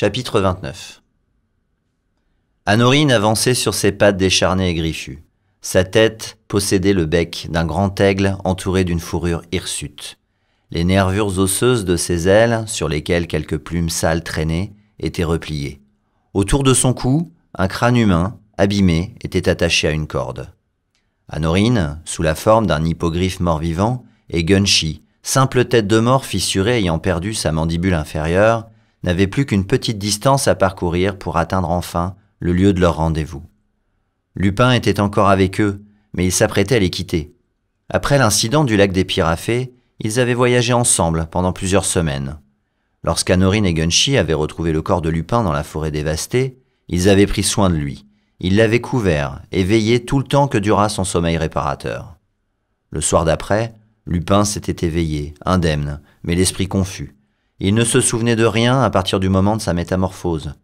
Chapitre 29 Anorine avançait sur ses pattes décharnées et griffues. Sa tête possédait le bec d'un grand aigle entouré d'une fourrure hirsute. Les nervures osseuses de ses ailes, sur lesquelles quelques plumes sales traînaient, étaient repliées. Autour de son cou, un crâne humain, abîmé, était attaché à une corde. Anorine, sous la forme d'un hippogriffe mort-vivant, et Gunshi, simple tête de mort fissurée ayant perdu sa mandibule inférieure, n'avaient plus qu'une petite distance à parcourir pour atteindre enfin le lieu de leur rendez-vous. Lupin était encore avec eux, mais il s'apprêtait à les quitter. Après l'incident du lac des Pirafées, ils avaient voyagé ensemble pendant plusieurs semaines. Lorsqu'Anorine et Gunshi avaient retrouvé le corps de Lupin dans la forêt dévastée, ils avaient pris soin de lui. Ils l'avaient couvert et veillé tout le temps que dura son sommeil réparateur. Le soir d'après, Lupin s'était éveillé, indemne, mais l'esprit confus. Il ne se souvenait de rien à partir du moment de sa métamorphose.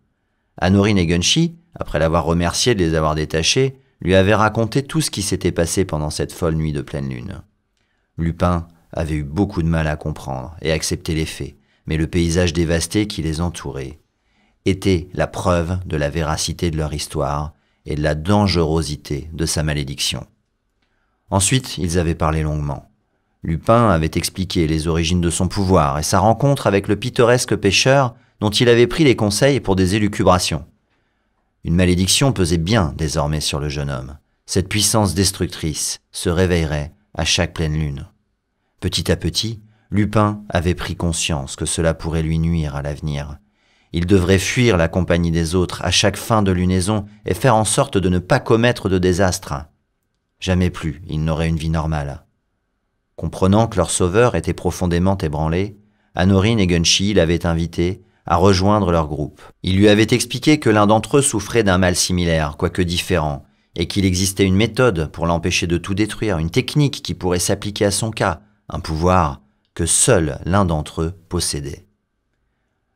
Anorin et Gunshi, après l'avoir remercié de les avoir détachés, lui avaient raconté tout ce qui s'était passé pendant cette folle nuit de pleine lune. Lupin avait eu beaucoup de mal à comprendre et à accepter les faits, mais le paysage dévasté qui les entourait était la preuve de la véracité de leur histoire et de la dangerosité de sa malédiction. Ensuite, ils avaient parlé longuement. Lupin avait expliqué les origines de son pouvoir et sa rencontre avec le pittoresque pêcheur dont il avait pris les conseils pour des élucubrations. Une malédiction pesait bien désormais sur le jeune homme. Cette puissance destructrice se réveillerait à chaque pleine lune. Petit à petit, Lupin avait pris conscience que cela pourrait lui nuire à l'avenir. Il devrait fuir la compagnie des autres à chaque fin de lunaison et faire en sorte de ne pas commettre de désastre. Jamais plus il n'aurait une vie normale. Comprenant que leur sauveur était profondément ébranlé, Anorin et Gunshi l'avaient invité à rejoindre leur groupe. Il lui avait expliqué que l'un d'entre eux souffrait d'un mal similaire, quoique différent, et qu'il existait une méthode pour l'empêcher de tout détruire, une technique qui pourrait s'appliquer à son cas, un pouvoir que seul l'un d'entre eux possédait.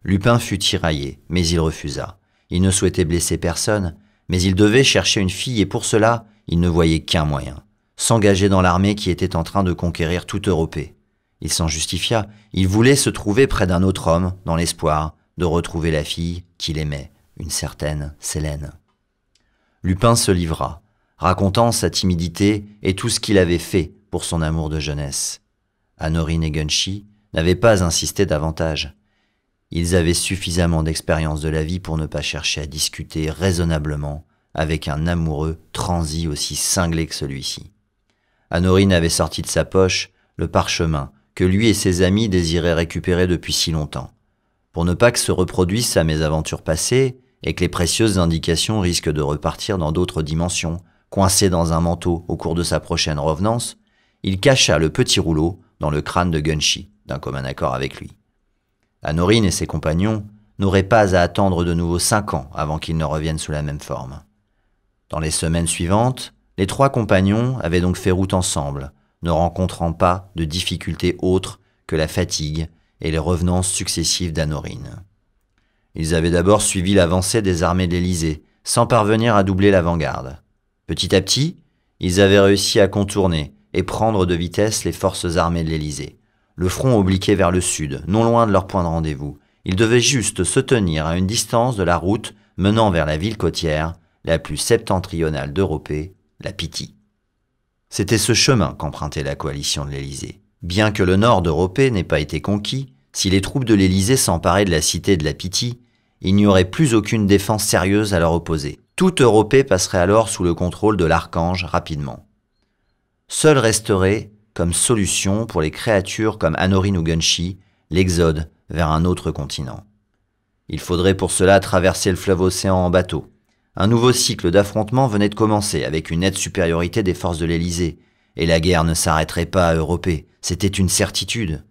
Lupin fut tiraillé, mais il refusa. Il ne souhaitait blesser personne, mais il devait chercher une fille et pour cela, il ne voyait qu'un moyen s'engager dans l'armée qui était en train de conquérir toute Europée. Il s'en justifia, il voulait se trouver près d'un autre homme, dans l'espoir de retrouver la fille qu'il aimait, une certaine Célène. Lupin se livra, racontant sa timidité et tout ce qu'il avait fait pour son amour de jeunesse. Honorine et Gunshi n'avaient pas insisté davantage. Ils avaient suffisamment d'expérience de la vie pour ne pas chercher à discuter raisonnablement avec un amoureux transi aussi cinglé que celui-ci. Anorine avait sorti de sa poche le parchemin que lui et ses amis désiraient récupérer depuis si longtemps. Pour ne pas que se reproduise sa mésaventure passée et que les précieuses indications risquent de repartir dans d'autres dimensions, coincées dans un manteau au cours de sa prochaine revenance, il cacha le petit rouleau dans le crâne de Gunshi, d'un commun accord avec lui. Anorine et ses compagnons n'auraient pas à attendre de nouveau cinq ans avant qu'ils ne reviennent sous la même forme. Dans les semaines suivantes, les trois compagnons avaient donc fait route ensemble, ne rencontrant pas de difficultés autres que la fatigue et les revenances successives d'Anorine. Ils avaient d'abord suivi l'avancée des armées de l'Élysée, sans parvenir à doubler l'avant-garde. Petit à petit, ils avaient réussi à contourner et prendre de vitesse les forces armées de l'Élysée. Le front obliquait vers le sud, non loin de leur point de rendez-vous. Ils devaient juste se tenir à une distance de la route menant vers la ville côtière, la plus septentrionale d'Europe la Pythie. C'était ce chemin qu'empruntait la coalition de l'Élysée. Bien que le nord d'Europe n'ait pas été conquis, si les troupes de l'Élysée s'emparaient de la cité de la Pythie, il n'y aurait plus aucune défense sérieuse à leur opposer. Toute Europée passerait alors sous le contrôle de l'archange rapidement. Seul resterait, comme solution pour les créatures comme Anorin ou Gunshi, l'exode vers un autre continent. Il faudrait pour cela traverser le fleuve océan en bateau, un nouveau cycle d'affrontements venait de commencer avec une nette supériorité des forces de l'Élysée. Et la guerre ne s'arrêterait pas à Europée, c'était une certitude.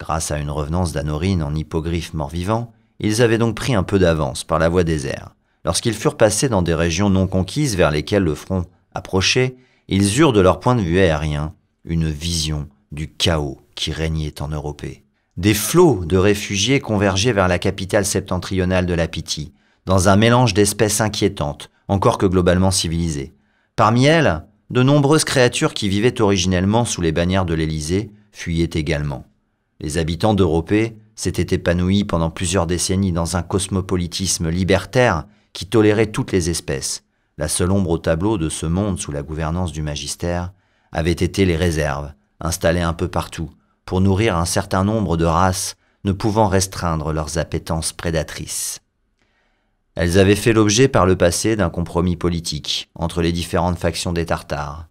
Grâce à une revenance d'Anorine en hippogriffe mort-vivant, ils avaient donc pris un peu d'avance par la voie des airs. Lorsqu'ils furent passés dans des régions non conquises vers lesquelles le front approchait, ils eurent de leur point de vue aérien une vision du chaos qui régnait en Europée. Des flots de réfugiés convergeaient vers la capitale septentrionale de la dans un mélange d'espèces inquiétantes, encore que globalement civilisées. Parmi elles, de nombreuses créatures qui vivaient originellement sous les bannières de l'Élysée fuyaient également. Les habitants d'Europée s'étaient épanouis pendant plusieurs décennies dans un cosmopolitisme libertaire qui tolérait toutes les espèces. La seule ombre au tableau de ce monde sous la gouvernance du magistère avait été les réserves, installées un peu partout, pour nourrir un certain nombre de races ne pouvant restreindre leurs appétences prédatrices. Elles avaient fait l'objet par le passé d'un compromis politique entre les différentes factions des Tartares.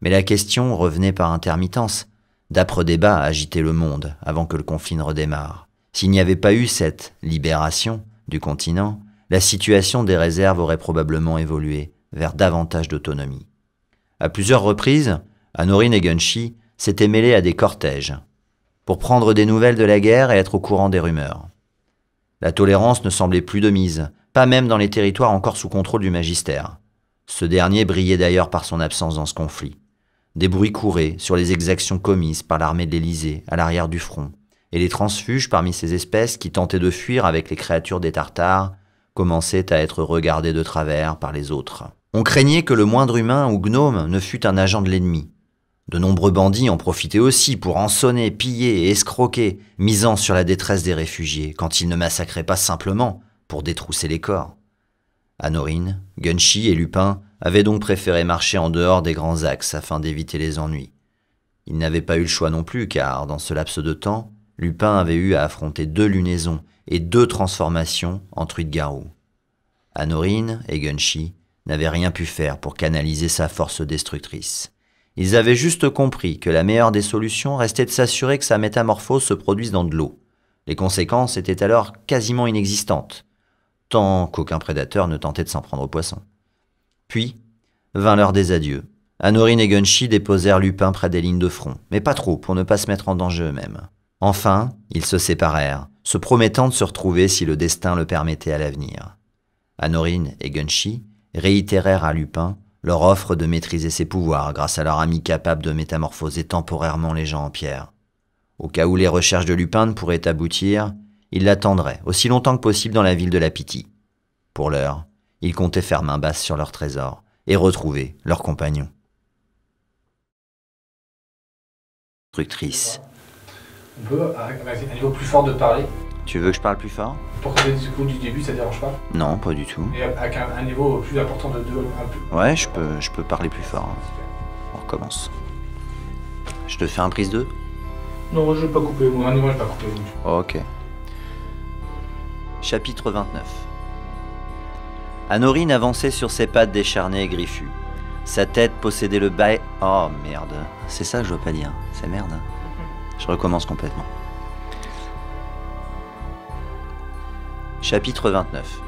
Mais la question revenait par intermittence. D'âpres débats agitaient le monde avant que le conflit ne redémarre. S'il n'y avait pas eu cette libération du continent, la situation des réserves aurait probablement évolué vers davantage d'autonomie. À plusieurs reprises, Anorin et Genshi s'étaient mêlés à des cortèges pour prendre des nouvelles de la guerre et être au courant des rumeurs. La tolérance ne semblait plus de mise, pas même dans les territoires encore sous contrôle du magistère. Ce dernier brillait d'ailleurs par son absence dans ce conflit. Des bruits couraient sur les exactions commises par l'armée de l'Élysée à l'arrière du front, et les transfuges parmi ces espèces qui tentaient de fuir avec les créatures des Tartares commençaient à être regardés de travers par les autres. On craignait que le moindre humain ou gnome ne fût un agent de l'ennemi. De nombreux bandits en profitaient aussi pour ensonner, piller et escroquer, misant sur la détresse des réfugiés, quand ils ne massacraient pas simplement, pour détrousser les corps. Anorine, Gunshi et Lupin avaient donc préféré marcher en dehors des grands axes afin d'éviter les ennuis. Ils n'avaient pas eu le choix non plus car, dans ce laps de temps, Lupin avait eu à affronter deux lunaisons et deux transformations en de garou Anorine et Gunshi n'avaient rien pu faire pour canaliser sa force destructrice. Ils avaient juste compris que la meilleure des solutions restait de s'assurer que sa métamorphose se produise dans de l'eau. Les conséquences étaient alors quasiment inexistantes tant qu'aucun prédateur ne tentait de s'en prendre au poisson. Puis, vint l'heure des adieux. Anorin et Gunshi déposèrent Lupin près des lignes de front, mais pas trop pour ne pas se mettre en danger eux-mêmes. Enfin, ils se séparèrent, se promettant de se retrouver si le destin le permettait à l'avenir. Anorin et Gunshi réitérèrent à Lupin leur offre de maîtriser ses pouvoirs grâce à leur ami capable de métamorphoser temporairement les gens en pierre. Au cas où les recherches de Lupin ne pourraient aboutir, ils l'attendraient aussi longtemps que possible dans la ville de la Pitié. Pour l'heure, ils comptaient faire main basse sur leur trésor et retrouver leur compagnon. Tructrice. On peut, euh, avec un niveau plus fort, de parler. Tu veux que je parle plus fort Pour que des du début, ça dérange pas Non, pas du tout. Et avec un, niveau plus important de deux, un peu... Ouais, je peux, je peux parler plus fort. Hein. On recommence. Je te fais un prise 2 Non, je vais pas couper. Moi, je vais pas couper. Ok. Chapitre 29 Anorine avançait sur ses pattes décharnées et griffues. Sa tête possédait le bail. Oh merde, c'est ça que je veux pas dire. C'est merde. Je recommence complètement. Chapitre 29